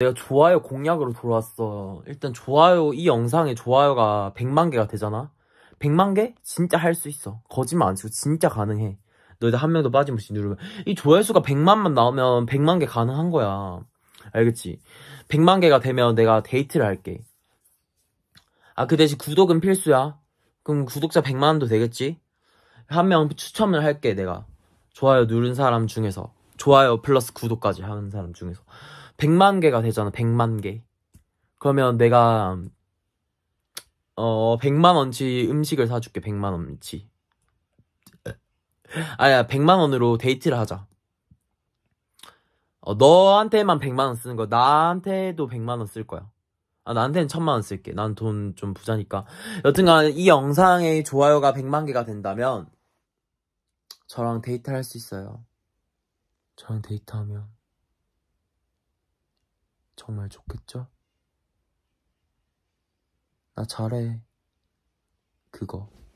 내가 좋아요 공약으로 돌아왔어. 일단 좋아요, 이 영상에 좋아요가 100만 개가 되잖아? 100만 개? 진짜 할 수 있어. 거짓말 안 치고 진짜 가능해. 너희들 한 명도 빠짐없이 누르면. 이 조회수가 100만만 나오면 100만 개 가능한 거야. 알겠지? 100만 개가 되면 내가 데이트를 할게. 아, 그 대신 구독은 필수야. 그럼 구독자 100만원도 되겠지? 한 명 추첨을 할게, 내가. 좋아요 누른 사람 중에서. 좋아요 플러스 구독까지 하는 사람 중에서. 100만 개가 되잖아. 100만 개. 그러면 내가 어 100만 원치 음식을 사줄게. 100만 원치. 아야 100만 원으로 데이트를 하자. 어, 너한테만 100만 원 쓰는 거. 나한테도 100만 원 쓸 거야. 아, 나한테는 1 0 0 0만원 쓸게. 난 돈 좀 부자니까. 여튼간 이 영상의 좋아요가 100만 개가 된다면 저랑 데이트할 수 있어요. 저랑 데이트하면 정말 좋겠죠? 나 잘해. 그거.